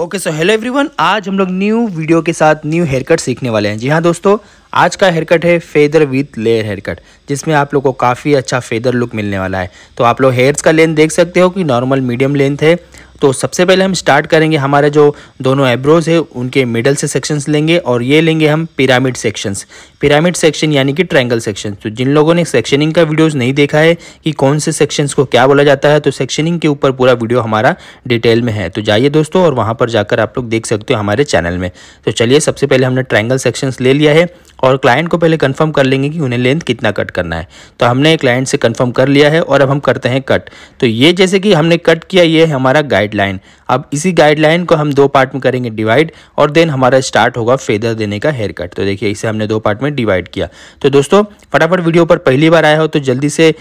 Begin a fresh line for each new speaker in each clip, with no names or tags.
okay so hello everyone आज हम लोग न्यू वीडियो के साथ न्यू हेयर कट सीखने वाले हैं जी हाँ दोस्तों आज का हेयर कट है feather with layer haircut जिसमें आप लोग को काफ़ी अच्छा फेदर लुक मिलने वाला है तो आप लोग हेयर्स का लेंथ देख सकते हो कि नॉर्मल मीडियम लेंथ है तो सबसे पहले हम स्टार्ट करेंगे हमारे जो दोनों एब्रोज है उनके मिडल से सेक्शंस लेंगे और ये लेंगे हम पिरामिड सेक्शंस पिरामिड सेक्शन यानी कि ट्रायंगल सेक्शन तो जिन लोगों ने सेक्शनिंग का वीडियोस नहीं देखा है कि कौन से सेक्शंस को क्या बोला जाता है तो सेक्शनिंग के ऊपर पूरा वीडियो हमारा डिटेल में है तो जाइए दोस्तों और वहाँ पर जाकर आप लोग देख सकते हो हमारे चैनल में तो चलिए सबसे पहले हमने ट्राइंगल सेक्शंस ले लिया है और क्लाइंट को पहले कंफर्म कर लेंगे कि उन्हें लेंथ कितना कट करना है तो हमने क्लाइंट से कंफर्म कर लिया है और अब हम करते हैं कट तो ये जैसे कि हमने कट किया ये है हमारा गाइडलाइन अब इसी गाइडलाइन को हम दो पार्ट में करेंगे डिवाइड और देन हमारा स्टार्ट होगा फेदर देने का हेयर कट तो देखिए इसे हमने दो पार्ट में डिवाइड किया तो दोस्तों फटाफट वीडियो पर पहली बार आया हो तो जल्दी से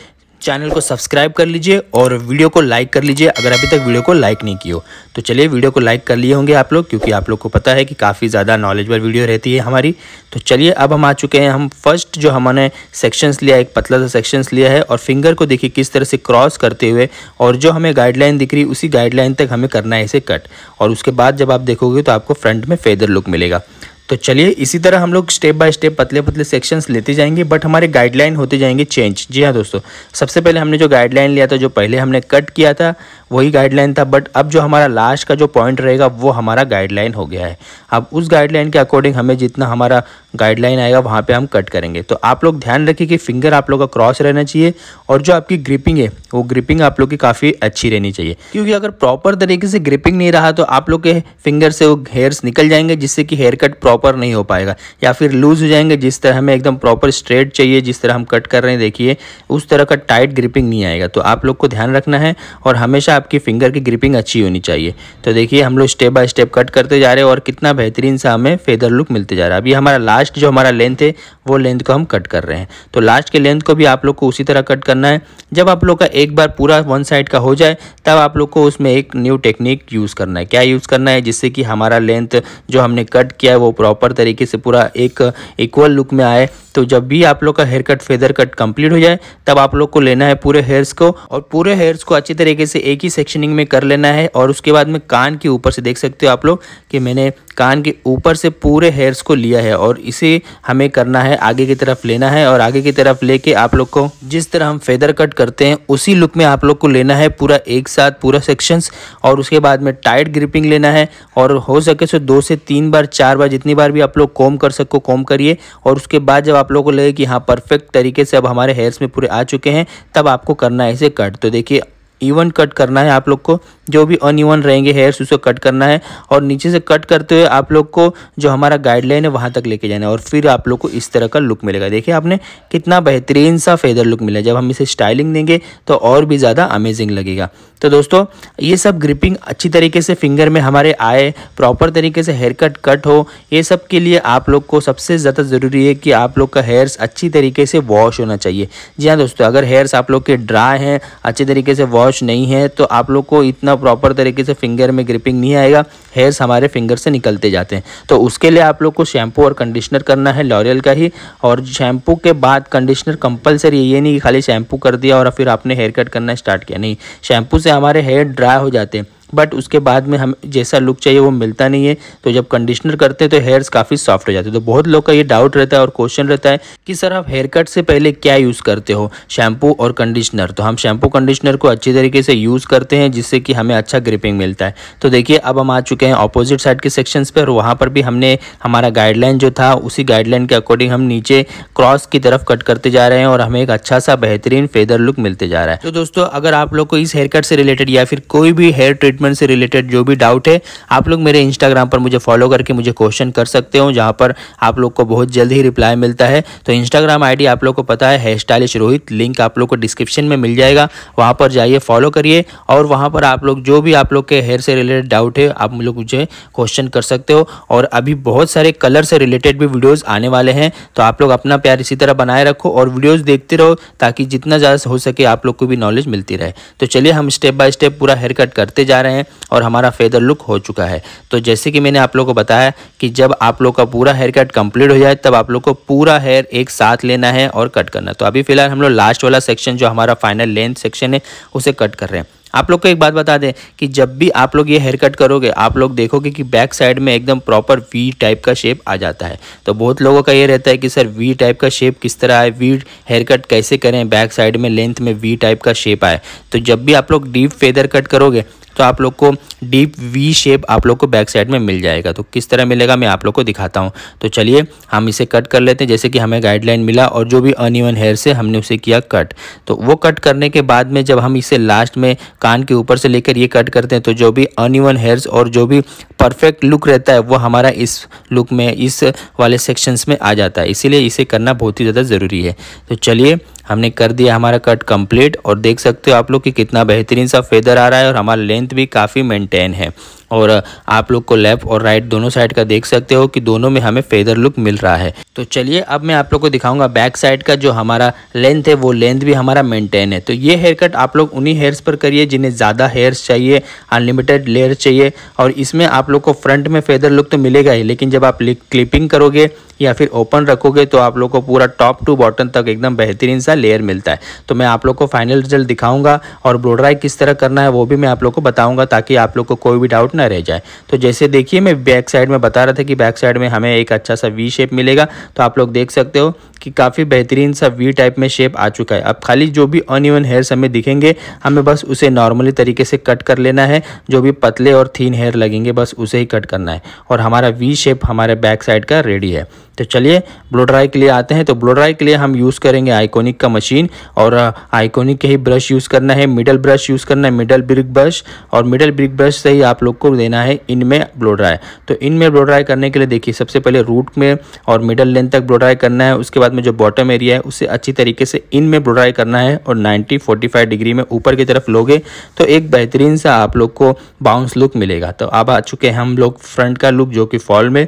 चैनल को सब्सक्राइब कर लीजिए और वीडियो को लाइक कर लीजिए अगर अभी तक वीडियो को लाइक नहीं किया तो चलिए वीडियो को लाइक कर लिए होंगे आप लोग क्योंकि आप लोग को पता है कि काफ़ी ज़्यादा नॉलेजबल वीडियो रहती है हमारी तो चलिए अब हम आ चुके हैं हम फर्स्ट जो हमने सेक्शंस लिया एक पतला सा सेक्शंस लिया है और फिंगर को देखिए किस तरह से क्रॉस करते हुए और जो हमें गाइडलाइन दिख रही उसी गाइडलाइन तक हमें करना है इसे कट और उसके बाद जब आप देखोगे तो आपको फ्रंट में फेदर लुक मिलेगा तो चलिए इसी तरह हम लोग स्टेप बाय स्टेप पतले पतले सेक्शंस लेते जाएंगे बट हमारे गाइडलाइन होते जाएंगे चेंज जी हाँ दोस्तों सबसे पहले हमने जो गाइडलाइन लिया था जो पहले हमने कट किया था वही गाइडलाइन था बट अब जो हमारा लास्ट का जो पॉइंट रहेगा वो हमारा गाइडलाइन हो गया है अब उस गाइडलाइन के अकॉर्डिंग हमें जितना हमारा गाइडलाइन आएगा वहाँ पर हम कट करेंगे तो आप लोग ध्यान रखिए कि फिंगर आप लोग का क्रॉस रहना चाहिए और जो आपकी ग्रिपिंग है वो ग्रिपिंग आप लोग की काफ़ी अच्छी रहनी चाहिए क्योंकि अगर प्रॉपर तरीके से ग्रिपिंग नहीं रहा तो आप लोग के फिंगर से वो हेयर्स निकल जाएंगे जिससे कि हेयर कट प्रॉपर नहीं हो पाएगा या फिर लूज़ हो जाएंगे जिस तरह हमें एकदम प्रॉपर स्ट्रेट चाहिए जिस तरह हम कट कर रहे हैं देखिए उस तरह का टाइट ग्रिपिंग नहीं आएगा तो आप लोग को ध्यान रखना है और हमेशा आपकी फिंगर की ग्रिपिंग अच्छी होनी चाहिए तो देखिए हम लोग स्टेप बाय स्टेप कट करते जा रहे हैं और कितना बेहतरीन सा हमें फेदर लुक मिलते जा रहा है अभी हमारा लास्ट जो हमारा लेंथ है वो लेंथ को हम कट कर रहे हैं तो लास्ट के लेंथ को भी आप लोग को उसी तरह कट करना है जब आप लोग का एक बार पूरा वन साइड का हो जाए तब आप लोग को उसमें एक न्यू टेक्निक यूज़ करना है क्या यूज़ करना है जिससे कि हमारा लेंथ जो हमने कट किया है वो प्रॉपर तरीके से पूरा एक इक्वल लुक में आए तो जब भी आप लोग का haircut feather cut complete हो जाए तब आप लोग को लेना है पूरे हेयर्स को और पूरे हेयर्स को अच्छी तरीके से एक ही सेक्शनिंग में कर लेना है और उसके बाद में कान के ऊपर से देख सकते हो आप लोग कि मैंने कान के ऊपर से पूरे हेयर्स को लिया है और इसे हमें करना है आगे की तरफ लेना है और आगे की तरफ लेके आप लोग को जिस तरह हम फेदर कट करते हैं उसी लुक में आप लोग को लेना है पूरा एक साथ पूरा सेक्शंस और उसके बाद में टाइट ग्रिपिंग लेना है और हो सके तो दो से तीन बार चार बार जितनी बार भी आप लोग कॉम कर सको कॉम करिए और उसके बाद जब आप लोग को लगे कि हाँ परफेक्ट तरीके से अब हमारे हेयर्स में पूरे आ चुके हैं तब आपको करना है इसे कट तो देखिए इवन कट करना है आप लोग को जो भी अनइवन रहेंगे हेयर्स उसको कट करना है और नीचे से कट करते हुए आप लोग को जो हमारा गाइडलाइन है वहाँ तक लेके जाना है और फिर आप लोग को इस तरह का लुक मिलेगा देखिए आपने कितना बेहतरीन सा फेदर लुक मिला जब हम इसे स्टाइलिंग देंगे तो और भी ज़्यादा अमेजिंग लगेगा तो दोस्तों ये सब ग्रिपिंग अच्छी तरीके से फिंगर में हमारे आए प्रॉपर तरीके से हेयर कट कट हो ये सब के लिए आप लोग को सबसे ज़्यादा ज़रूरी है कि आप लोग का हेयर्स अच्छी तरीके से वॉश होना चाहिए जी हाँ दोस्तों अगर हेयर्स आप लोग के ड्राई हैं अच्छे तरीके से वॉश नहीं है तो आप लोग को इतना प्रॉपर तरीके से फिंगर में ग्रिपिंग नहीं आएगा हेयर्स हमारे फिंगर से निकलते जाते हैं तो उसके लिए आप लोग को शैम्पू और कंडीशनर करना है लॉरियल का ही और शैम्पू के बाद कंडीशनर कंपलसरी ये नहीं कि खाली शैम्पू कर दिया और फिर आपने हेयर कट करना स्टार्ट किया नहीं शैम्पू से हमारे हेयर ड्राई हो जाते हैं बट उसके बाद में हम जैसा लुक चाहिए वो मिलता नहीं है तो जब कंडीशनर करते हैं तो हेयर्स काफ़ी सॉफ्ट हो जाते हैं तो बहुत लोग का ये डाउट रहता है और क्वेश्चन रहता है कि सर आप हेयर कट से पहले क्या यूज़ करते हो शैम्पू और कंडीशनर तो हम शैम्पू कंडीशनर को अच्छी तरीके से यूज़ करते हैं जिससे कि हमें अच्छा ग्रिपिंग मिलता है तो देखिए अब हम आ चुके हैं ऑपोजिट साइड के सेक्शंस पर वहाँ पर भी हमने हमारा गाइडलाइन जो था उसी गाइडलाइन के अकॉर्डिंग हम नीचे क्रॉस की तरफ कट करते जा रहे हैं और हमें एक अच्छा सा बेहतरीन फेदर लुक मिलते जा रहा है तो दोस्तों अगर आप लोग को इस हेयर कट से रिलेटेड या फिर कोई भी हेयर ट्रीटमेंट से रिलेटेड जो भी डाउट है आप लोग मेरे इंस्टाग्राम पर मुझे फॉलो करके मुझे क्वेश्चन कर सकते हो जहाँ पर आप लोग को बहुत जल्द ही रिप्लाई मिलता है तो इंस्टाग्राम आई आप लोग को पता है हेयर स्टाइलिश रोहित लिंक आप लोग को डिस्क्रिप्शन में मिल जाएगा वहाँ पर जाइए फॉलो करिए और वहाँ पर आप लोग जो भी आप लोग के हेयर से रिलेटेड डाउट है आप लोग मुझे क्वेश्चन कर सकते हो और अभी बहुत सारे कलर से रिलेटेड भी वीडियोज़ आने वाले हैं तो आप लोग अपना प्यार इसी तरह बनाए रखो और वीडियोज़ देखते रहो ताकि जितना ज़्यादा हो सके आप लोग को भी नॉलेज मिलती रहे तो चलिए हम स्टेप बाय स्टेप पूरा हेयर कट करते जा रहे हैं रहे हैं और हमारा फेदर लुक हो चुका है तो जैसे कि मैंने आप लोग को बताया कि जब आप लोग का पूरा हेयर कट कंप्लीट हो जाए तब आप लोग को पूरा हेयर एक साथ लेना है और कट करना तो अभी फिलहाल हम लोग लास्ट वाला सेक्शन जो हमारा फाइनल लेंथ सेक्शन है उसे कट कर रहे हैं आप लोग को एक बात बता दें कि जब भी आप लोग ये हेयर कट करोगे आप लोग देखोगे कि बैक साइड में एकदम प्रॉपर वी टाइप का शेप आ जाता है तो बहुत लोगों का ये रहता है कि सर वी टाइप का शेप किस तरह आए वी हेयर कट कैसे करें बैक साइड में लेंथ में वी टाइप का शेप आए तो जब भी आप लोग डीप फेदर कट करोगे तो आप लोग को डीप वी शेप आप लोग को बैक साइड में मिल जाएगा तो किस तरह मिलेगा मैं आप लोग को दिखाता हूँ तो चलिए हम इसे कट कर लेते हैं जैसे कि हमें गाइडलाइन मिला और जो भी अनइवन हेयर से हमने उसे किया कट तो वो कट करने के बाद में जब हम इसे लास्ट में कान के ऊपर से लेकर ये कट करते हैं तो जो भी अनइवन हेयर्स और जो भी परफेक्ट लुक रहता है वो हमारा इस लुक में इस वाले सेक्शंस में आ जाता है इसीलिए इसे करना बहुत ही ज़्यादा ज़रूरी है तो चलिए हमने कर दिया हमारा कट कंप्लीट और देख सकते हो आप लोग कि कितना बेहतरीन सा फेदर आ रहा है और हमारा लेंथ भी काफ़ी मेंटेन है और आप लोग को लेफ्ट और राइट दोनों साइड का देख सकते हो कि दोनों में हमें फेदर लुक मिल रहा है तो चलिए अब मैं आप लोग को दिखाऊंगा बैक साइड का जो हमारा लेंथ है वो लेंथ भी हमारा मेंटेन है तो ये हेयर कट आप लोग उन्हीं हेयर्स पर करिए जिन्हें ज़्यादा हेयर्स चाहिए अनलिमिटेड लेयर चाहिए और इसमें आप लोग को फ्रंट में फेदर लुक तो मिलेगा ही लेकिन जब आप क्लिपिंग करोगे या फिर ओपन रखोगे तो आप लोग को पूरा टॉप टू बॉटम तक एकदम बेहतरीन सा लेयर मिलता है तो मैं आप लोग को फाइनल रिजल्ट दिखाऊंगा और ब्रोडराई किस तरह करना है वो भी मैं आप लोग को बताऊंगा ताकि आप लोग को कोई भी डाउट न रह जाए तो जैसे देखिए मैं बैक साइड में बता रहा था कि बैक साइड में हमें एक अच्छा सा वी शेप मिलेगा तो आप लोग देख सकते हो कि काफ़ी बेहतरीन सा वी टाइप में शेप आ चुका है अब खाली जो भी अन अनइवन हेयर्स हमें दिखेंगे हमें बस उसे नॉर्मली तरीके से कट कर लेना है जो भी पतले और थीन हेयर लगेंगे बस उसे ही कट करना है और हमारा वी शेप हमारे बैक साइड का रेडी है तो चलिए ब्लो ड्राई के लिए आते हैं तो ब्लो ड्राई के लिए हम यूज़ करेंगे आइकोनिक का मशीन और आइकोनिक के ही ब्रश यूज़ करना है मिडल ब्रश यूज़ करना है मिडल ब्रिक ब्रश और मिडल ब्रिक ब्रश से ही आप लोग को आपको देना है इनमें ब्लो ड्राई तो इनमें ब्लो ड्राई करने के लिए देखिए सबसे पहले रूट में और मिडल लेंथ तक ब्लो ड्राई करना है उसके बाद में जो बॉटम एरिया है उसे अच्छी तरीके से इनमें में ब्लो ड्राई करना है और नाइन्टी फोर्टी डिग्री में ऊपर की तरफ लोगे तो एक बेहतरीन सा आप लोग को बाउंस लुक मिलेगा तो अब आ चुके हैं हम लोग फ्रंट का लुक जो कि फॉल में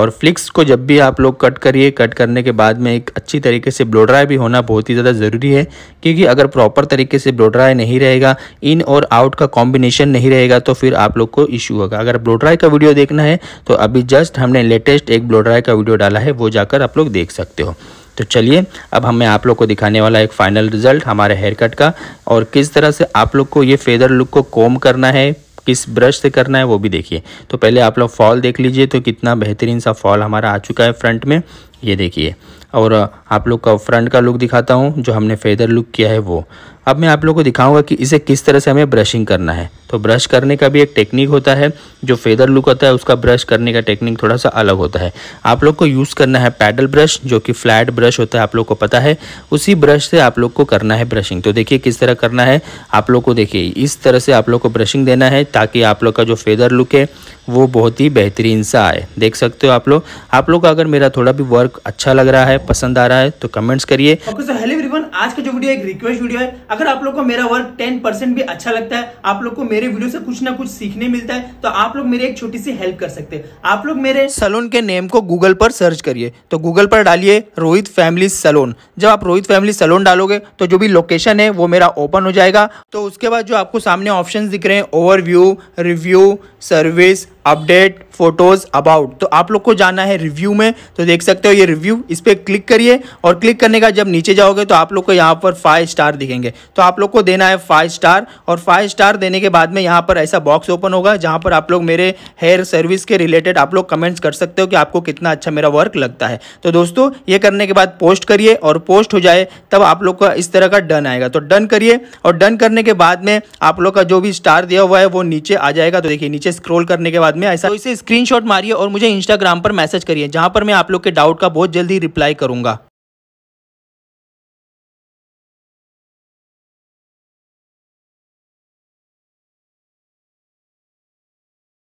और फ्लिक्स को जब भी आप लोग कट करिए कट करने के बाद में एक अच्छी तरीके से ब्लो ड्राई भी होना बहुत ही ज़्यादा ज़रूरी है क्योंकि अगर प्रॉपर तरीके से ब्लो ड्राई नहीं रहेगा इन और आउट का कॉम्बिनेशन नहीं रहेगा तो फिर आप लोग को इशू होगा अगर ब्लो ड्राई का वीडियो देखना है तो अभी जस्ट हमने लेटेस्ट एक ब्लो ड्राई का वीडियो डाला है वो जाकर आप लोग देख सकते हो तो चलिए अब हमें आप लोग को दिखाने वाला एक फाइनल रिजल्ट हमारे हेयर कट का और किस तरह से आप लोग को ये फेदर लुक को कॉम करना है किस ब्रश से करना है वो भी देखिए तो पहले आप लोग फॉल देख लीजिए तो कितना बेहतरीन सा फॉल हमारा आ चुका है फ्रंट में ये देखिए और आप लोग का फ्रंट का लुक दिखाता हूँ जो हमने फेदर लुक किया है वो अब मैं आप लोगों को दिखाऊंगा कि इसे किस तरह से हमें ब्रशिंग करना है तो ब्रश करने का भी एक टेक्निक होता है जो फेदर लुक होता है उसका ब्रश करने का टेक्निक थोड़ा सा अलग होता है आप लोग को यूज़ करना है पैडल ब्रश जो कि फ्लैट ब्रश होता है आप लोग को पता है उसी ब्रश से आप लोग को करना है ब्रशिंग तो देखिए किस तरह करना है आप लोग को देखिए इस तरह से आप लोग को ब्रशिंग देना है ताकि आप लोग का जो फेदर लुक है वो बहुत ही बेहतरीन सा आए देख सकते हो आप लोग आप लोग का अगर मेरा थोड़ा भी वर्क अच्छा लग रहा है पसंद आ रहा है तो कमेंट्स करिए तो आज का जो वीडियो एक रिक्वेस्ट वीडियो है अगर आप लोग को मेरा वर्क टेन परसेंट भी अच्छा लगता है आप लोग को मेरे वीडियो से कुछ ना कुछ सीखने मिलता है तो आप लोग मेरी एक छोटी सी हेल्प कर सकते हैं आप लोग मेरे सलोन के नेम को गूगल पर सर्च करिए तो गूगल पर डालिए रोहित फैमिली सलोन जब आप रोहित फैमिली सलोन डालोगे तो जो भी लोकेशन है वो मेरा ओपन हो जाएगा तो उसके बाद जो आपको सामने ऑप्शन दिख रहे हैं overview review service update photos about तो आप लोग को जाना है रिव्यू में तो देख सकते हो ये रिव्यू इस पर क्लिक करिए और क्लिक करने का जब नीचे जाओगे तो आप लोग को यहाँ पर फाइव स्टार दिखेंगे तो आप लोग को देना है फाइव स्टार और फाइव स्टार देने के बाद में यहाँ पर ऐसा बॉक्स ओपन होगा जहाँ पर आप लोग मेरे हेयर सर्विस के रिलेटेड आप लोग कमेंट्स कर सकते हो कि आपको कितना अच्छा मेरा वर्क लगता है तो दोस्तों ये करने के बाद पोस्ट करिए और पोस्ट हो जाए तब आप लोग का इस तरह का डन आएगा तो डन करिए और डन करने के बाद में आप लोग का जो भी स्टार दिया हुआ है वो नीचे आ जाएगा तो देखिए नीचे स्क्रोल करने के बाद बाद में ऐसा तो इसे स्क्रीनशॉट मारिए और मुझे इंस्टाग्राम पर मैसेज करिए जहां पर मैं आप लोग के डाउट का बहुत जल्दी रिप्लाई करूंगा